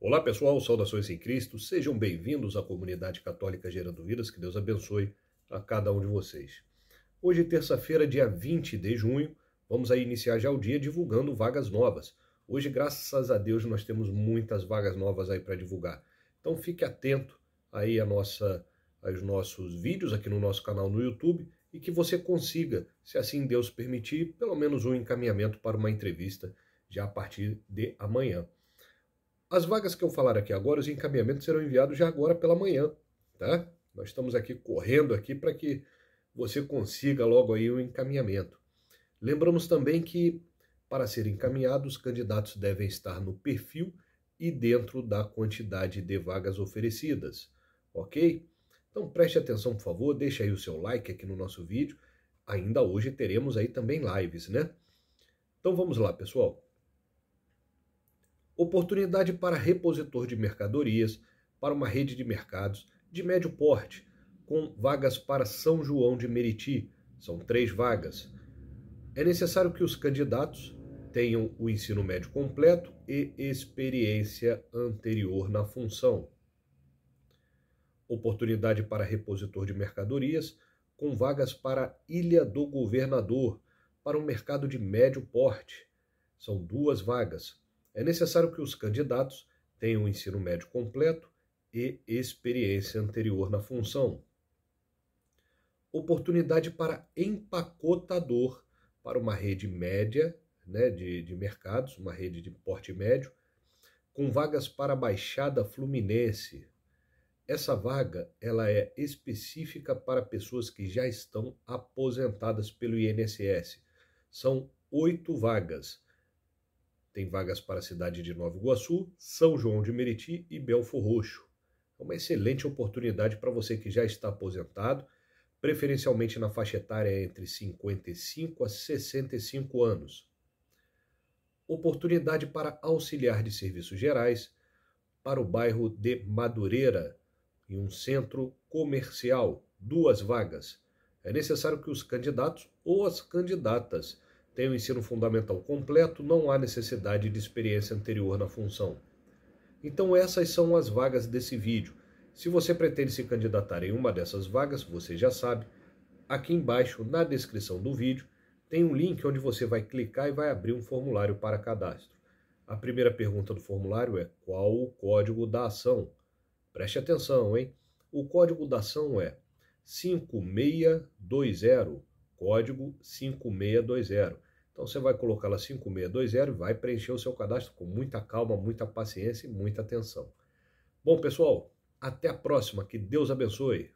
Olá pessoal, saudações em Cristo, sejam bem-vindos à comunidade católica Gerando Vidas, que Deus abençoe a cada um de vocês. Hoje, terça-feira, dia 20 de junho, vamos aí iniciar já o dia divulgando vagas novas. Hoje, graças a Deus, nós temos muitas vagas novas aí para divulgar. Então fique atento aí a nossa, aos nossos vídeos aqui no nosso canal no YouTube e que você consiga, se assim Deus permitir, pelo menos um encaminhamento para uma entrevista já a partir de amanhã. As vagas que eu falar aqui agora, os encaminhamentos serão enviados já agora pela manhã, tá? Nós estamos aqui correndo aqui para que você consiga logo aí o um encaminhamento. Lembramos também que para ser encaminhado, os candidatos devem estar no perfil e dentro da quantidade de vagas oferecidas, ok? Então preste atenção, por favor, deixe aí o seu like aqui no nosso vídeo. Ainda hoje teremos aí também lives, né? Então vamos lá, pessoal oportunidade para repositor de mercadorias, para uma rede de mercados de médio porte, com vagas para São João de Meriti, são três vagas. É necessário que os candidatos tenham o ensino médio completo e experiência anterior na função. Oportunidade para repositor de mercadorias, com vagas para Ilha do Governador, para um mercado de médio porte. São duas vagas, é necessário que os candidatos tenham ensino médio completo e experiência anterior na função. Oportunidade para empacotador para uma rede média né, de, de mercados, uma rede de porte médio, com vagas para a Baixada Fluminense. Essa vaga ela é específica para pessoas que já estão aposentadas pelo INSS. São oito vagas tem vagas para a cidade de Nova Iguaçu, São João de Meriti e Belfo Roxo. É uma excelente oportunidade para você que já está aposentado, preferencialmente na faixa etária entre 55 a 65 anos. Oportunidade para auxiliar de serviços gerais para o bairro de Madureira, em um centro comercial, duas vagas. É necessário que os candidatos ou as candidatas tem o ensino fundamental completo, não há necessidade de experiência anterior na função. Então, essas são as vagas desse vídeo. Se você pretende se candidatar em uma dessas vagas, você já sabe, aqui embaixo na descrição do vídeo tem um link onde você vai clicar e vai abrir um formulário para cadastro. A primeira pergunta do formulário é: qual o código da ação? Preste atenção, hein? O código da ação é 5620 código 5620. Então você vai colocar lá 5620 e vai preencher o seu cadastro com muita calma, muita paciência e muita atenção. Bom, pessoal, até a próxima. Que Deus abençoe.